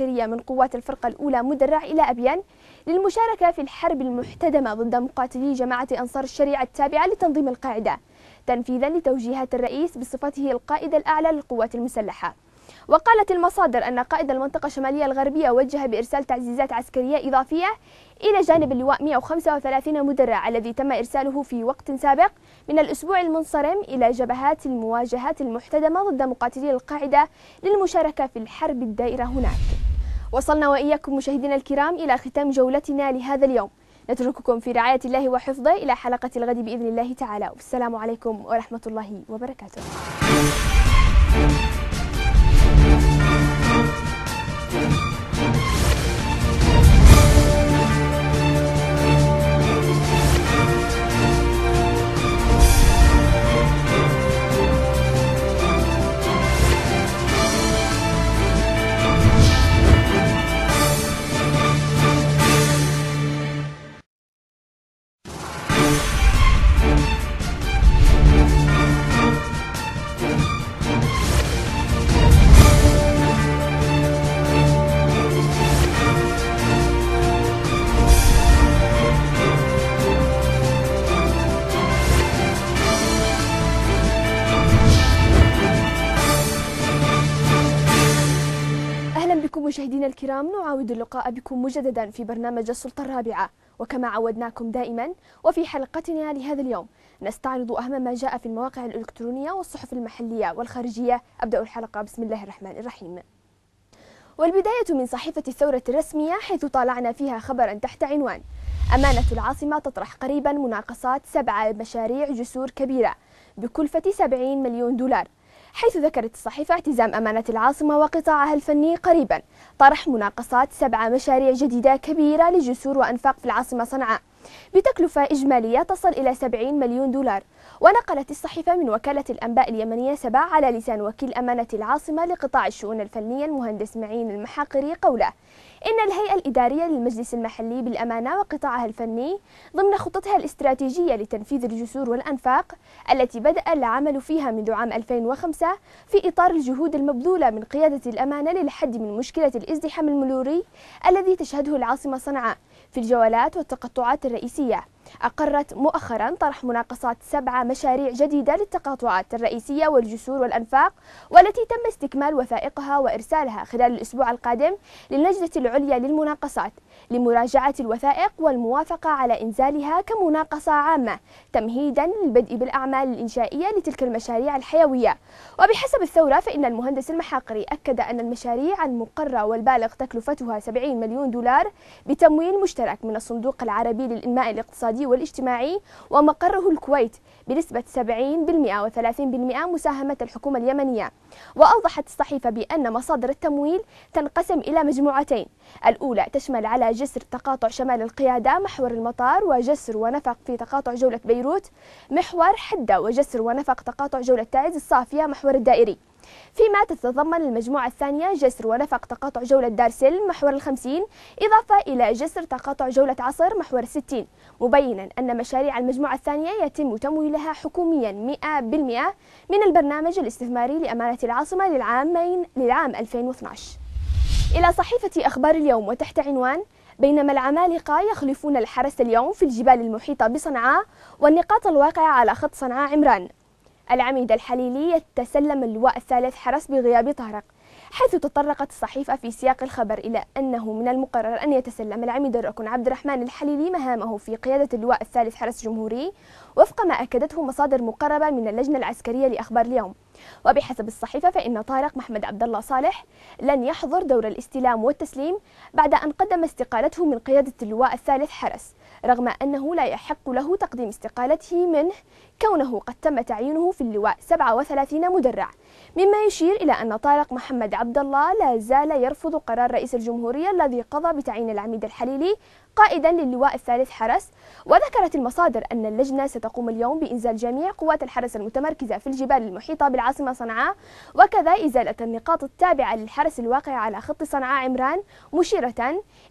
عسكرية من قوات الفرقة الأولى مدرع إلى أبيان للمشاركة في الحرب المحتدمة ضد مقاتلي جماعة أنصار الشريعة التابعة لتنظيم القاعدة تنفيذا لتوجيهات الرئيس بصفته القائد الأعلى للقوات المسلحة وقالت المصادر أن قائد المنطقة الشمالية الغربية وجه بإرسال تعزيزات عسكرية إضافية إلى جانب اللواء 135 مدرع الذي تم إرساله في وقت سابق من الأسبوع المنصرم إلى جبهات المواجهات المحتدمة ضد مقاتلي القاعدة للمشاركة في الحرب الدائرة هناك وصلنا وإياكم مشاهدينا الكرام إلى ختام جولتنا لهذا اليوم نترككم في رعاية الله وحفظه إلى حلقة الغد بإذن الله تعالى والسلام عليكم ورحمة الله وبركاته الكرام نعاود اللقاء بكم مجددا في برنامج السلطة الرابعة وكما عودناكم دائما وفي حلقتنا لهذا اليوم نستعرض أهم ما جاء في المواقع الإلكترونية والصحف المحلية والخارجية أبدأ الحلقة بسم الله الرحمن الرحيم والبداية من صحيفة الثورة الرسمية حيث طالعنا فيها خبرا تحت عنوان أمانة العاصمة تطرح قريبا مناقصات سبعة مشاريع جسور كبيرة بكلفة 70 مليون دولار حيث ذكرت الصحيفة اعتزام أمانة العاصمة وقطاعها الفني قريبا طرح مناقصات سبع مشاريع جديدة كبيرة لجسور وأنفاق في العاصمة صنعاء بتكلفة إجمالية تصل إلى 70 مليون دولار ونقلت الصحيفة من وكالة الأنباء اليمنية سبا على لسان وكيل أمانة العاصمة لقطاع الشؤون الفنية المهندس معين المحاقري قوله إن الهيئة الإدارية للمجلس المحلي بالأمانة وقطاعها الفني ضمن خطتها الاستراتيجية لتنفيذ الجسور والأنفاق التي بدأ العمل فيها منذ عام 2005 في إطار الجهود المبذولة من قيادة الأمانة للحد من مشكلة الازدحام المروري الذي تشهده العاصمة صنعاء في الجولات والتقطعات الرئيسية أقرت مؤخرا طرح مناقصات سبعة مشاريع جديدة للتقاطعات الرئيسية والجسور والأنفاق والتي تم استكمال وثائقها وإرسالها خلال الأسبوع القادم للجنة العليا للمناقصات لمراجعة الوثائق والموافقة على إنزالها كمناقصة عامة تمهيدا للبدء بالأعمال الإنشائية لتلك المشاريع الحيوية وبحسب الثورة فإن المهندس المحاقري أكد أن المشاريع المقرة والبالغ تكلفتها 70 مليون دولار بتمويل مشترك من الصندوق العربي للإنماء الاقتصادي الاقتصادي والاجتماعي ومقره الكويت بنسبة 70% و30% مساهمة الحكومة اليمنية وأوضحت الصحيفة بأن مصادر التمويل تنقسم إلى مجموعتين الأولى تشمل على جسر تقاطع شمال القيادة محور المطار وجسر ونفق في تقاطع جولة بيروت محور حدة وجسر ونفق تقاطع جولة تعز الصافية محور الدائري فيما تتضمن المجموعة الثانية جسر ورفق تقاطع جولة دار سلم محور الخمسين إضافة إلى جسر تقاطع جولة عصر محور الستين مبينا أن مشاريع المجموعة الثانية يتم تمويلها حكوميا 100% من البرنامج الاستثماري لأمانة العاصمة للعامين للعام 2012 إلى صحيفة أخبار اليوم وتحت عنوان بينما العمالقة يخلفون الحرس اليوم في الجبال المحيطة بصنعاء والنقاط الواقعة على خط صنعاء عمران العميد الحليلي يتسلم اللواء الثالث حرس بغياب طارق حيث تطرقت الصحيفة في سياق الخبر إلى أنه من المقرر أن يتسلم العميد الركن عبد الرحمن الحليلي مهامه في قيادة اللواء الثالث حرس جمهوري وفق ما أكدته مصادر مقربة من اللجنة العسكرية لأخبار اليوم وبحسب الصحيفة فإن طارق محمد عبد الله صالح لن يحضر دور الاستلام والتسليم بعد أن قدم استقالته من قيادة اللواء الثالث حرس رغم أنه لا يحق له تقديم استقالته منه كونه قد تم تعيينه في اللواء 37 مدرع مما يشير إلى أن طارق محمد عبد الله لا زال يرفض قرار رئيس الجمهورية الذي قضى بتعيين العميد الحليلي قائدا للواء الثالث حرس وذكرت المصادر أن اللجنة ستقوم اليوم بإنزال جميع قوات الحرس المتمركزة في الجبال المحيطة بالعاصمة صنعاء وكذا إزالة النقاط التابعة للحرس الواقع على خط صنعاء عمران مشيرة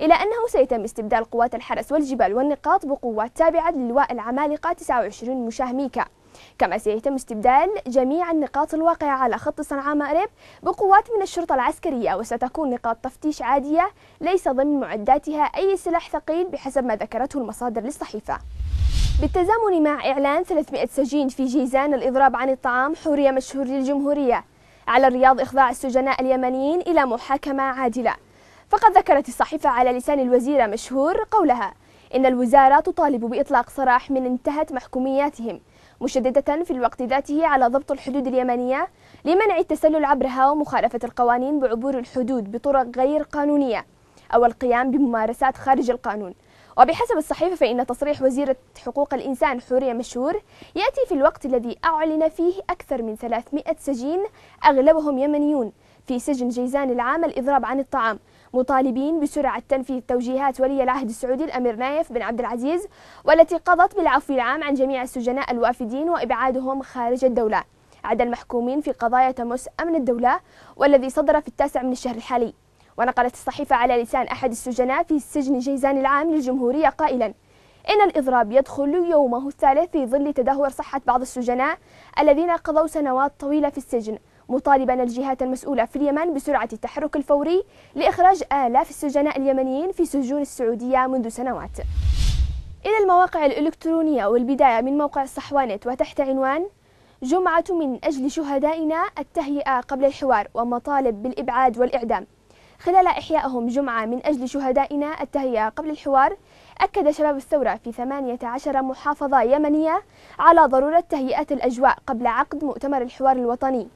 إلى أنه سيتم استبدال قوات الحرس والجبال والنقاط بقوات تابعة للواء العمالقة 29 مشاه ميكا كما سيتم استبدال جميع النقاط الواقعة على خط صنعاء مأرب بقوات من الشرطة العسكرية وستكون نقاط تفتيش عادية ليس ضمن معداتها أي سلاح ثقيل بحسب ما ذكرته المصادر للصحيفة بالتزامن مع إعلان 300 سجين في جيزان الإضراب عن الطعام حورية مشهور للجمهورية على الرياض إخضاع السجناء اليمنيين إلى محاكمة عادلة فقد ذكرت الصحيفة على لسان الوزيرة مشهور قولها إن الوزارة تطالب بإطلاق سراح من انتهت محكومياتهم مشددة في الوقت ذاته على ضبط الحدود اليمنية لمنع التسلل عبرها ومخالفة القوانين بعبور الحدود بطرق غير قانونية أو القيام بممارسات خارج القانون وبحسب الصحيفة فإن تصريح وزيرة حقوق الإنسان حورية مشهور يأتي في الوقت الذي أعلن فيه أكثر من 300 سجين أغلبهم يمنيون في سجن جيزان العام الإضراب عن الطعام مطالبين بسرعة تنفيذ توجيهات ولي العهد السعودي الأمير نايف بن عبد العزيز والتي قضت بالعفو العام عن جميع السجناء الوافدين وإبعادهم خارج الدولة عدا المحكومين في قضايا تمس أمن الدولة والذي صدر في التاسع من الشهر الحالي ونقلت الصحيفة على لسان أحد السجناء في سجن جيزان العام للجمهورية قائلا إن الإضراب يدخل يومه الثالث في ظل تدهور صحة بعض السجناء الذين قضوا سنوات طويلة في السجن مطالبا الجهات المسؤولة في اليمن بسرعة التحرك الفوري لإخراج آلاف السجناء اليمنيين في سجون السعودية منذ سنوات إلى المواقع الإلكترونية والبداية من موقع صحوانت وتحت عنوان جمعة من أجل شهدائنا التهيئة قبل الحوار ومطالب بالإبعاد والإعدام خلال إحيائهم جمعة من أجل شهدائنا التهيئة قبل الحوار أكد شباب الثورة في 18 محافظة يمنية على ضرورة تهيئة الأجواء قبل عقد مؤتمر الحوار الوطني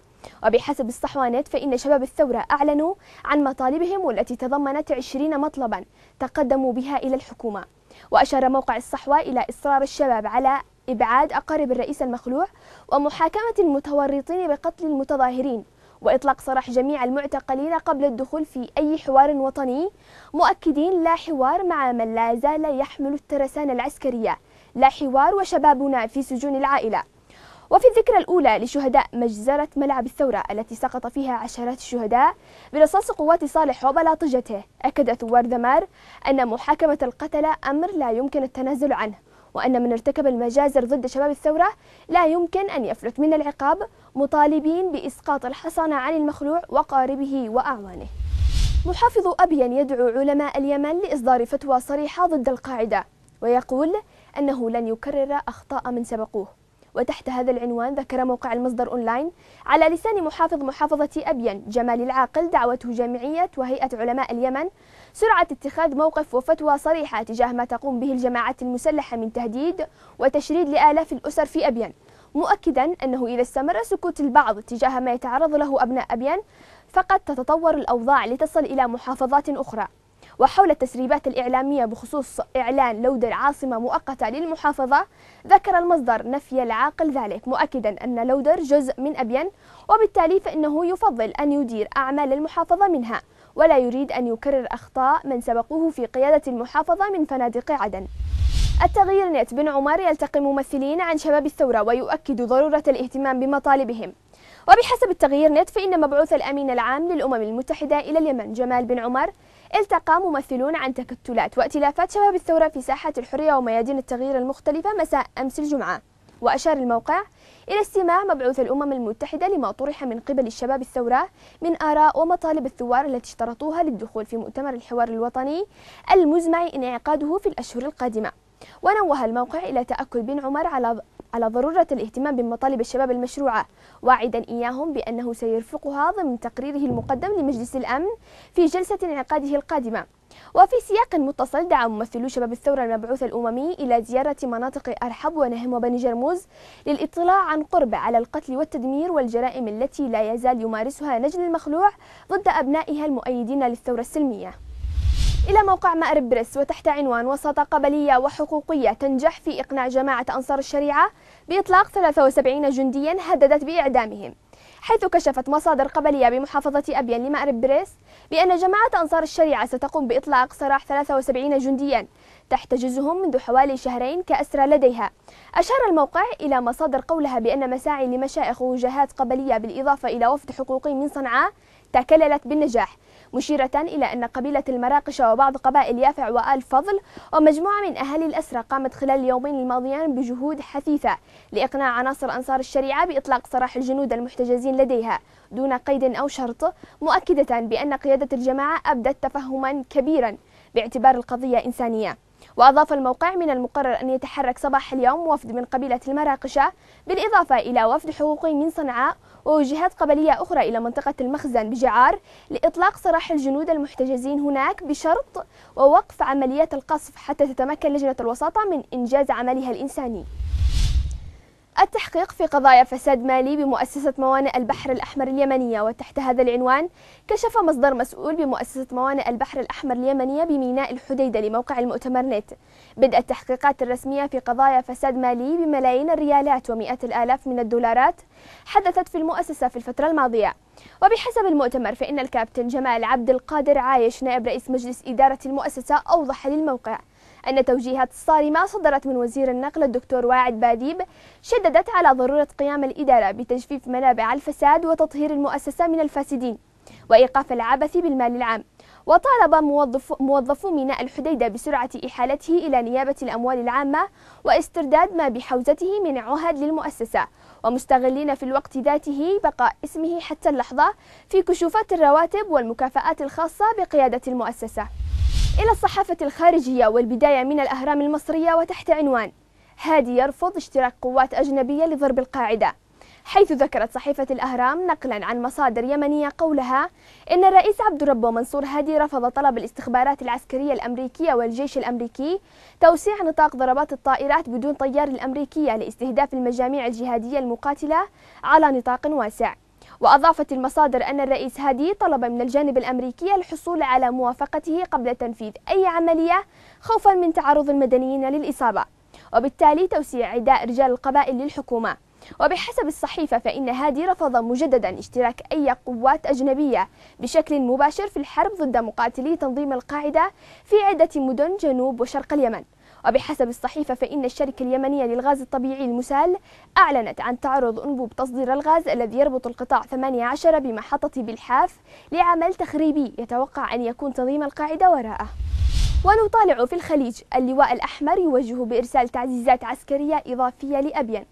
وبحسب الصحوانت فإن شباب الثورة أعلنوا عن مطالبهم والتي تضمنت 20 مطلبا تقدموا بها إلى الحكومة وأشار موقع الصحوة إلى إصرار الشباب على إبعاد أقارب الرئيس المخلوع ومحاكمة المتورطين بقتل المتظاهرين وإطلاق سراح جميع المعتقلين قبل الدخول في أي حوار وطني مؤكدين لا حوار مع من لا زال يحمل الترسانة العسكرية لا حوار وشبابنا في سجون العائلة وفي الذكرى الأولى لشهداء مجزرة ملعب الثورة التي سقط فيها عشرات الشهداء برصاص قوات صالح وبلاطجته أكد ثوار ذمار أن محاكمة القتلة أمر لا يمكن التنازل عنه وأن من ارتكب المجازر ضد شباب الثورة لا يمكن أن يفلت من العقاب مطالبين بإسقاط الحصانة عن المخلوع وقاربه وأعوانه محافظ أبين يدعو علماء اليمن لإصدار فتوى صريحة ضد القاعدة ويقول أنه لن يكرر أخطاء من سبقوه وتحت هذا العنوان ذكر موقع المصدر أونلاين على لسان محافظ محافظة أبين جمال العاقل دعوته جامعية وهيئة علماء اليمن سرعة اتخاذ موقف وفتوى صريحة تجاه ما تقوم به الجماعات المسلحة من تهديد وتشريد لآلاف الأسر في أبين مؤكدا أنه إذا استمر سكوت البعض تجاه ما يتعرض له أبناء أبين فقد تتطور الأوضاع لتصل إلى محافظات أخرى وحول التسريبات الإعلامية بخصوص إعلان لود العاصمة مؤقتة للمحافظة ذكر المصدر نفي العاقل ذلك مؤكدا أن لودر جزء من أبين وبالتالي فإنه يفضل أن يدير أعمال المحافظة منها ولا يريد أن يكرر أخطاء من سبقوه في قيادة المحافظة من فنادق عدن التغيير نت بن عمر يلتقي ممثلين عن شباب الثورة ويؤكد ضرورة الاهتمام بمطالبهم وبحسب التغيير نت فإن مبعوث الأمين العام للأمم المتحدة إلى اليمن جمال بن عمر التقى ممثلون عن تكتلات وائتلافات شباب الثورة في ساحة الحرية وميادين التغيير المختلفة مساء أمس الجمعة وأشار الموقع إلى استماع مبعوث الأمم المتحدة لما طرح من قبل الشباب الثورة من آراء ومطالب الثوار التي اشترطوها للدخول في مؤتمر الحوار الوطني المزمع انعقاده في الأشهر القادمة ونوه الموقع إلى تأكد بن عمر على على ضرورة الاهتمام بمطالب الشباب المشروعة واعدا إياهم بأنه سيرفقها ضمن تقريره المقدم لمجلس الأمن في جلسة انعقاده القادمة وفي سياق متصل دعا ممثلو شباب الثورة المبعوث الأممي إلى زيارة مناطق أرحب ونهم وبني جرموز للإطلاع عن قرب على القتل والتدمير والجرائم التي لا يزال يمارسها نجل المخلوع ضد أبنائها المؤيدين للثورة السلمية إلى موقع مأرب بريس وتحت عنوان وساطة قبلية وحقوقية تنجح في إقناع جماعة أنصار الشريعة بإطلاق 73 جنديا هددت بإعدامهم حيث كشفت مصادر قبلية بمحافظة أبين لمأرب بريس بأن جماعة أنصار الشريعة ستقوم بإطلاق سراح 73 جنديا تحتجزهم منذ حوالي شهرين كأسرى لديها أشار الموقع إلى مصادر قولها بأن مساعي لمشائخ ووجهات قبلية بالإضافة إلى وفد حقوقي من صنعاء تكللت بالنجاح مشيرة إلى أن قبيلة المراقشة وبعض قبائل يافع وآل فضل ومجموعة من أهالي الأسرة قامت خلال اليومين الماضيان بجهود حثيثة لإقناع عناصر أنصار الشريعة بإطلاق سراح الجنود المحتجزين لديها دون قيد أو شرط مؤكدة بأن قيادة الجماعة أبدت تفهما كبيرا باعتبار القضية إنسانية وأضاف الموقع من المقرر أن يتحرك صباح اليوم وفد من قبيلة المراقشة بالإضافة إلى وفد حقوقي من صنعاء ووجهات قبلية أخرى إلى منطقة المخزن بجعار لإطلاق سراح الجنود المحتجزين هناك بشرط ووقف عمليات القصف حتى تتمكن لجنة الوساطة من إنجاز عملها الإنساني التحقيق في قضايا فساد مالي بمؤسسة موانئ البحر الأحمر اليمنية وتحت هذا العنوان كشف مصدر مسؤول بمؤسسة موانئ البحر الأحمر اليمنية بميناء الحديدة لموقع المؤتمر نت بدء التحقيقات الرسمية في قضايا فساد مالي بملايين الريالات ومئات الآلاف من الدولارات حدثت في المؤسسة في الفترة الماضية وبحسب المؤتمر فإن الكابتن جمال عبد القادر عايش نائب رئيس مجلس إدارة المؤسسة أوضح للموقع أن التوجيهات الصارمة صدرت من وزير النقل الدكتور واعد باديب شددت على ضرورة قيام الإدارة بتجفيف منابع الفساد وتطهير المؤسسة من الفاسدين وإيقاف العبث بالمال العام وطالب موظف موظفو ميناء الحديدة بسرعة إحالته إلى نيابة الأموال العامة واسترداد ما بحوزته من عهد للمؤسسة ومستغلين في الوقت ذاته بقاء اسمه حتى اللحظة في كشوفات الرواتب والمكافآت الخاصة بقيادة المؤسسة إلى الصحافة الخارجية والبداية من الأهرام المصرية وتحت عنوان هادي يرفض اشتراك قوات أجنبية لضرب القاعدة حيث ذكرت صحيفة الأهرام نقلا عن مصادر يمنية قولها إن الرئيس عبد الرب منصور هادي رفض طلب الاستخبارات العسكرية الأمريكية والجيش الأمريكي توسيع نطاق ضربات الطائرات بدون طيار الأمريكية لاستهداف المجاميع الجهادية المقاتلة على نطاق واسع وأضافت المصادر أن الرئيس هادي طلب من الجانب الأمريكي الحصول على موافقته قبل تنفيذ أي عملية خوفا من تعرض المدنيين للإصابة وبالتالي توسيع عداء رجال القبائل للحكومة وبحسب الصحيفة فإن هادي رفض مجددا اشتراك أي قوات أجنبية بشكل مباشر في الحرب ضد مقاتلي تنظيم القاعدة في عدة مدن جنوب وشرق اليمن وبحسب الصحيفة فإن الشركة اليمنية للغاز الطبيعي المسال أعلنت عن تعرض أنبوب تصدير الغاز الذي يربط القطاع 18 بمحطة بالحاف لعمل تخريبي يتوقع أن يكون تنظيم القاعدة وراءه ونطالع في الخليج اللواء الأحمر يوجه بإرسال تعزيزات عسكرية إضافية لأبين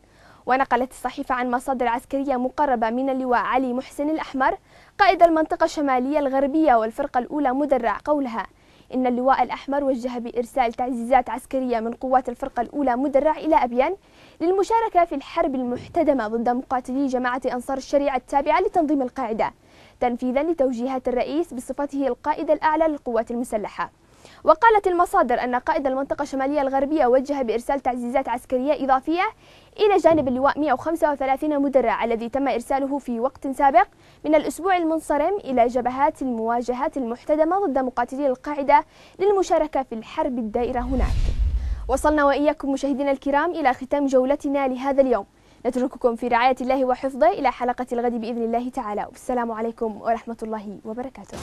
ونقلت الصحيفة عن مصادر عسكرية مقربة من اللواء علي محسن الأحمر قائد المنطقة الشمالية الغربية والفرقة الأولى مدرع قولها إن اللواء الأحمر وجه بإرسال تعزيزات عسكرية من قوات الفرقة الأولى مدرع إلى أبيان للمشاركة في الحرب المحتدمة ضد مقاتلي جماعة أنصار الشريعة التابعة لتنظيم القاعدة تنفيذا لتوجيهات الرئيس بصفته القائد الأعلى للقوات المسلحة وقالت المصادر أن قائد المنطقة الشمالية الغربية وجه بإرسال تعزيزات عسكرية إضافية إلى جانب اللواء 135 مدرع الذي تم إرساله في وقت سابق من الأسبوع المنصرم إلى جبهات المواجهات المحتدمة ضد مقاتلي القاعدة للمشاركة في الحرب الدائرة هناك وصلنا وإياكم مشاهدينا الكرام إلى ختام جولتنا لهذا اليوم نترككم في رعاية الله وحفظه إلى حلقة الغد بإذن الله تعالى والسلام عليكم ورحمة الله وبركاته